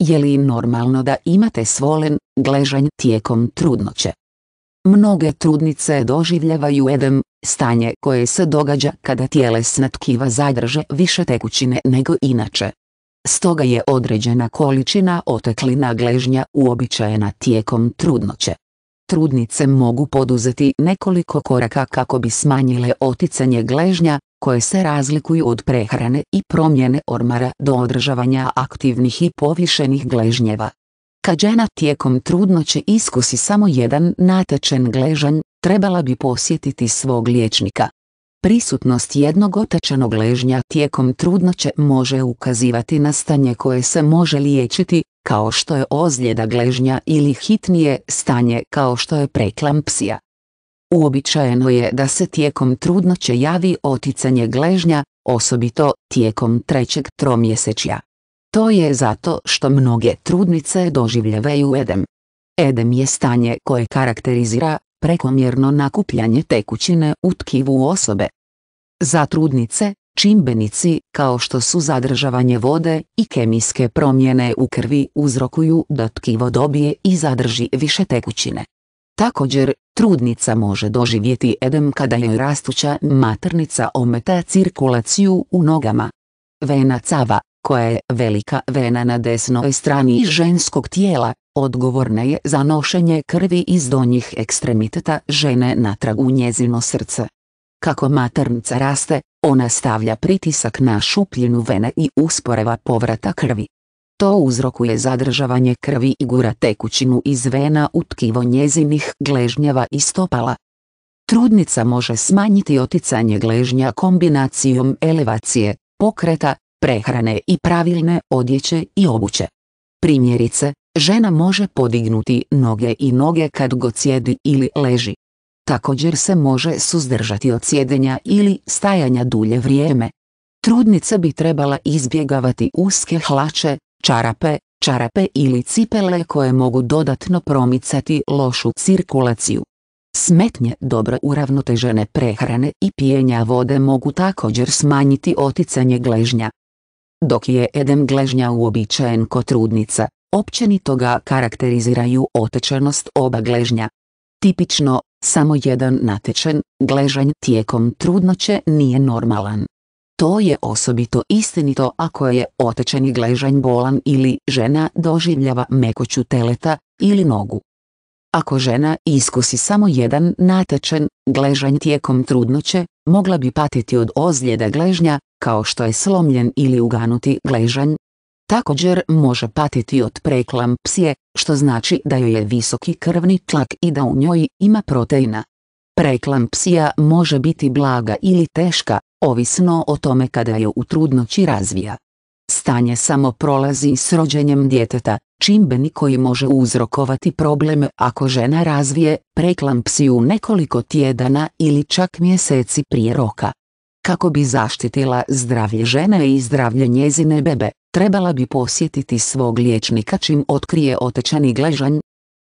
Je li normalno da imate svolen, gležanj tijekom trudnoće? Mnoge trudnice doživljavaju edem, stanje koje se događa kada tjelesna tkiva zadrže više tekućine nego inače. Stoga je određena količina oteklina gležnja uobičajena tijekom trudnoće. Trudnice mogu poduzeti nekoliko koraka kako bi smanjile oticanje gležnja, koje se razlikuju od prehrane i promjene ormara do održavanja aktivnih i povišenih gležnjeva. Kad žena tijekom trudnoće iskusi samo jedan natečen gležanj, trebala bi posjetiti svog liječnika. Prisutnost jednog otečenog ležnja tijekom trudnoće može ukazivati na stanje koje se može liječiti, kao što je ozljeda gležnja ili hitnije stanje kao što je preklampsija. Uobičajeno je da se tijekom trudnoće javi oticanje gležnja, osobito tijekom trećeg tromjesečja. To je zato što mnoge trudnice doživljavaju edem. Edem je stanje koje karakterizira prekomjerno nakupljanje tekućine u tkivu osobe. Za trudnice, čimbenici kao što su zadržavanje vode i kemijske promjene u krvi uzrokuju da tkivo dobije i zadrži više tekućine. Također, Trudnica može doživjeti edem kada joj rastuća maternica ometa cirkulaciju u nogama. Vena cava, koja je velika vena na desnoj strani ženskog tijela, odgovorna je za nošenje krvi iz donjih ekstremiteta žene natrag u njezino srce. Kako maternica raste, ona stavlja pritisak na šupljinu vene i usporeva povrata krvi. To uzrokuje zadržavanje krvi i gura tekućinu iz vena u tkivo njezinih gležnjava i stopala. Trudnica može smanjiti oticanje gležnja kombinacijom elevacije, pokreta, prehrane i pravilne odjeće i obuće. Primjerice, žena može podignuti noge i noge kad god sjedi ili leži. Također se može suzdržati od sjedenja ili stajanja dulje vrijeme. Trudnica bi trebala izbjegavati uske hlače, čarape, čarape ili cipele koje mogu dodatno promicati lošu cirkulaciju. Smetnje dobro uravnotežene prehrane i pijenja vode mogu također smanjiti oticanje gležnja. Dok je edem gležnja uobičajen kod trudnica, općenito ga karakteriziraju otečenost oba gležnja. Tipično, samo jedan natečen, gležanj tijekom trudnoće nije normalan. To je osobito istinito ako je otečeni gležanj bolan ili žena doživljava mekoću teleta ili nogu. Ako žena iskusi samo jedan natečen gležanj tijekom trudnoće, mogla bi patiti od ozljede gležnja, kao što je slomljen ili uganuti gležanj. Također može patiti od preklampsije, što znači da joj je visoki krvni tlak i da u njoj ima proteina. Preklampsija može biti blaga ili teška, ovisno o tome kada je u trudnoći razvija. Stanje samo prolazi s rođenjem djeteta, čimbeni koji može uzrokovati probleme ako žena razvije preklampsiju nekoliko tjedana ili čak mjeseci prije roka. Kako bi zaštitila zdravlje žene i zdravlje njezine bebe, trebala bi posjetiti svog liječnika čim otkrije otečani gležanj